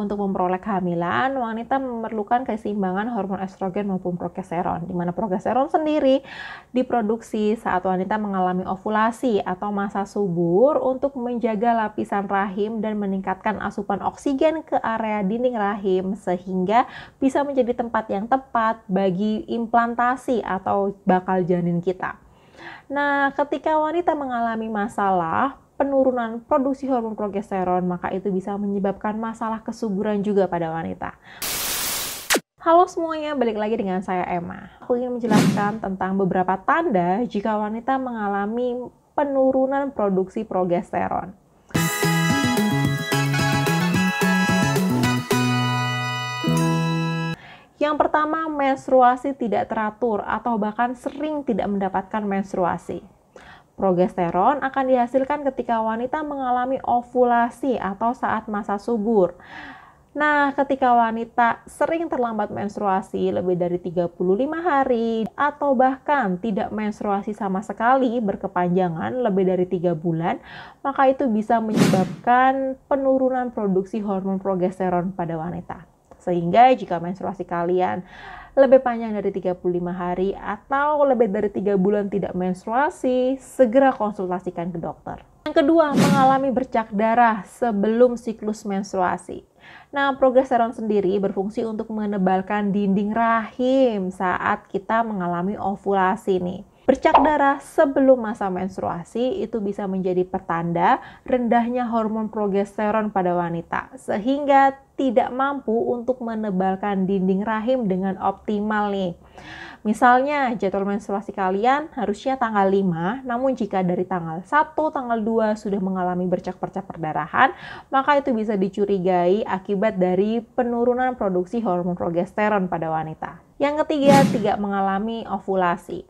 Untuk memperoleh kehamilan, wanita memerlukan keseimbangan hormon estrogen maupun progesteron, di mana progesteron sendiri diproduksi saat wanita mengalami ovulasi atau masa subur untuk menjaga lapisan rahim dan meningkatkan asupan oksigen ke area dinding rahim sehingga bisa menjadi tempat yang tepat bagi implantasi atau bakal janin kita. Nah, ketika wanita mengalami masalah, penurunan produksi hormon progesteron, maka itu bisa menyebabkan masalah kesuburan juga pada wanita. Halo semuanya, balik lagi dengan saya Emma. Aku ingin menjelaskan tentang beberapa tanda jika wanita mengalami penurunan produksi progesteron. Yang pertama, menstruasi tidak teratur atau bahkan sering tidak mendapatkan menstruasi. Progesteron akan dihasilkan ketika wanita mengalami ovulasi atau saat masa subur. Nah, ketika wanita sering terlambat menstruasi lebih dari 35 hari atau bahkan tidak menstruasi sama sekali berkepanjangan lebih dari tiga bulan, maka itu bisa menyebabkan penurunan produksi hormon progesteron pada wanita. Sehingga jika menstruasi kalian lebih panjang dari 35 hari atau lebih dari 3 bulan tidak menstruasi, segera konsultasikan ke dokter. Yang kedua, mengalami bercak darah sebelum siklus menstruasi. Nah, progesteron sendiri berfungsi untuk menebalkan dinding rahim saat kita mengalami ovulasi nih. Bercak darah sebelum masa menstruasi itu bisa menjadi pertanda rendahnya hormon progesteron pada wanita, sehingga tidak mampu untuk menebalkan dinding rahim dengan optimal nih. Misalnya jadwal menstruasi kalian harusnya tanggal 5, namun jika dari tanggal 1, tanggal 2 sudah mengalami bercak-bercak perdarahan, maka itu bisa dicurigai akibat dari penurunan produksi hormon progesteron pada wanita. Yang ketiga, tidak mengalami ovulasi.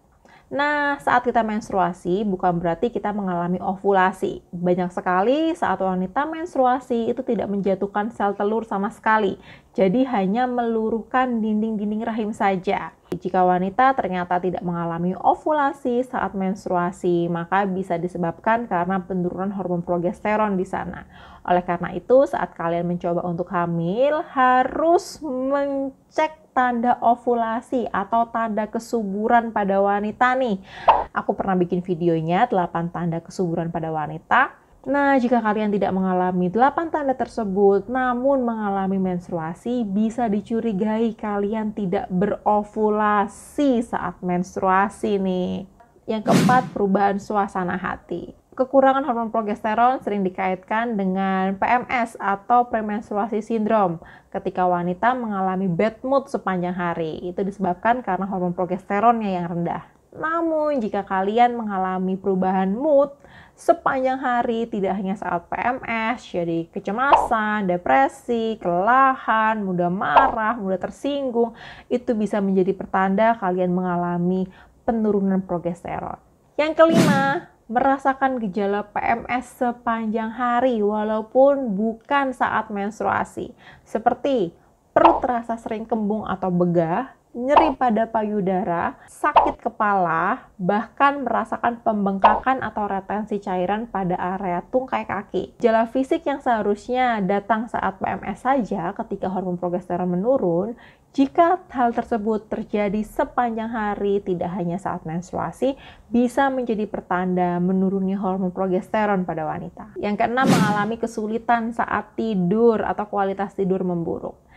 Nah, saat kita menstruasi bukan berarti kita mengalami ovulasi. Banyak sekali saat wanita menstruasi itu tidak menjatuhkan sel telur sama sekali. Jadi hanya meluruhkan dinding-dinding rahim saja. Jika wanita ternyata tidak mengalami ovulasi saat menstruasi, maka bisa disebabkan karena penurunan hormon progesteron di sana. Oleh karena itu, saat kalian mencoba untuk hamil, harus mencek tanda ovulasi atau tanda kesuburan pada wanita nih. Aku pernah bikin videonya 8 tanda kesuburan pada wanita Nah, jika kalian tidak mengalami 8 tanda tersebut, namun mengalami menstruasi, bisa dicurigai kalian tidak berovulasi saat menstruasi nih. Yang keempat, perubahan suasana hati. Kekurangan hormon progesteron sering dikaitkan dengan PMS atau premenstruasi sindrom ketika wanita mengalami bad mood sepanjang hari. Itu disebabkan karena hormon progesteronnya yang rendah. Namun, jika kalian mengalami perubahan mood sepanjang hari, tidak hanya saat PMS, jadi kecemasan, depresi, kelelahan, mudah marah, mudah tersinggung, itu bisa menjadi pertanda kalian mengalami penurunan progesteron. Yang kelima, merasakan gejala PMS sepanjang hari walaupun bukan saat menstruasi, seperti perut terasa sering kembung atau begah, nyeri pada payudara, sakit kepala, bahkan merasakan pembengkakan atau retensi cairan pada area tungkai kaki. Gejala fisik yang seharusnya datang saat PMS saja ketika hormon progesteron menurun, jika hal tersebut terjadi sepanjang hari, tidak hanya saat menstruasi, bisa menjadi pertanda menurunnya hormon progesteron pada wanita. Yang keenam, mengalami kesulitan saat tidur atau kualitas tidur memburuk.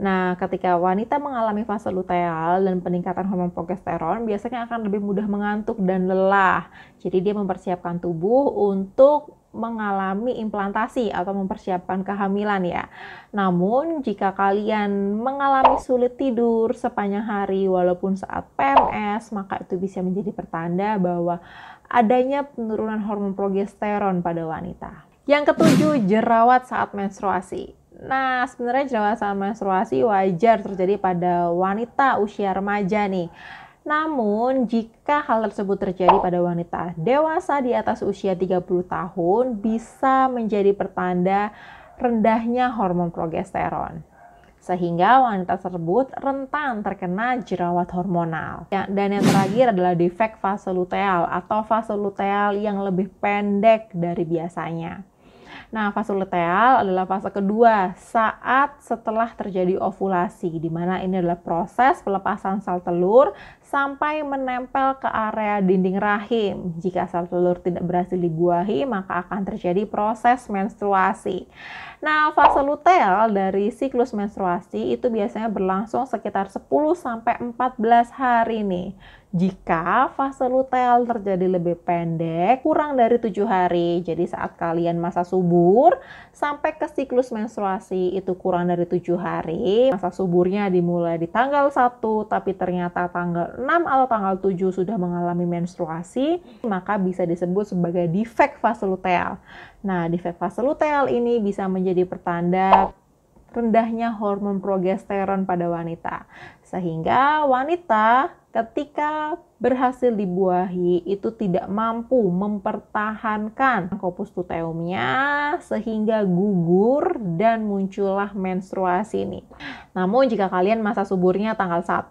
Nah, ketika wanita mengalami fase luteal dan peningkatan hormon progesteron, biasanya akan lebih mudah mengantuk dan lelah. Jadi dia mempersiapkan tubuh untuk mengalami implantasi atau mempersiapkan kehamilan ya. Namun jika kalian mengalami sulit tidur sepanjang hari walaupun saat PMS, maka itu bisa menjadi pertanda bahwa adanya penurunan hormon progesteron pada wanita. Yang ketujuh, jerawat saat menstruasi. Nah, sebenarnya jerawat menstruasi wajar terjadi pada wanita usia remaja nih. Namun, jika hal tersebut terjadi pada wanita dewasa di atas usia 30 tahun, bisa menjadi pertanda rendahnya hormon progesteron. Sehingga wanita tersebut rentan terkena jerawat hormonal. Ya, dan yang terakhir adalah defek fase luteal atau fase luteal yang lebih pendek dari biasanya. Nah, fase luteal adalah fase kedua saat setelah terjadi ovulasi, di mana ini adalah proses pelepasan sel telur sampai menempel ke area dinding rahim. Jika sel telur tidak berhasil dibuahi, maka akan terjadi proses menstruasi. Nah, fase luteal dari siklus menstruasi itu biasanya berlangsung sekitar 10 sampai 14 hari nih. Jika fase luteal terjadi lebih pendek, kurang dari tujuh hari, jadi saat kalian masa subur sampai ke siklus menstruasi itu kurang dari tujuh hari, masa suburnya dimulai di tanggal 1 tapi ternyata tanggal 6 atau tanggal 7 sudah mengalami menstruasi, maka bisa disebut sebagai defect fase luteal. Nah, defect fase luteal ini bisa menjadi pertanda rendahnya hormon progesteron pada wanita. Sehingga wanita ketika berhasil dibuahi itu tidak mampu mempertahankan kopus luteumnya sehingga gugur dan muncullah menstruasi ini. Namun jika kalian masa suburnya tanggal 1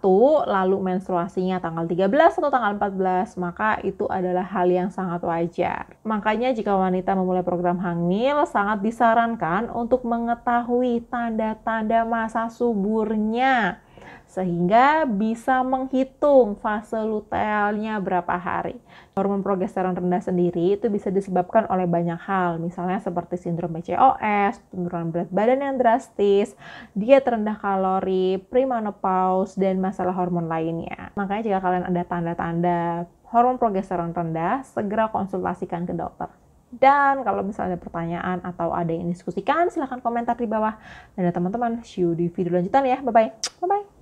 lalu menstruasinya tanggal 13 atau tanggal 14 maka itu adalah hal yang sangat wajar. Makanya jika wanita memulai program hamil sangat disarankan untuk mengetahui tanda-tanda masa suburnya sehingga bisa menghitung fase lutealnya berapa hari. Hormon progesteron rendah sendiri itu bisa disebabkan oleh banyak hal, misalnya seperti sindrom PCOS, penurunan berat badan yang drastis, diet rendah kalori, premenopause, dan masalah hormon lainnya. Makanya jika kalian ada tanda-tanda hormon progesteron rendah, segera konsultasikan ke dokter. Dan kalau misalnya ada pertanyaan atau ada yang diskusikan, silahkan komentar di bawah. Dan teman-teman, see you di video lanjutan ya. Bye-bye. Bye-bye.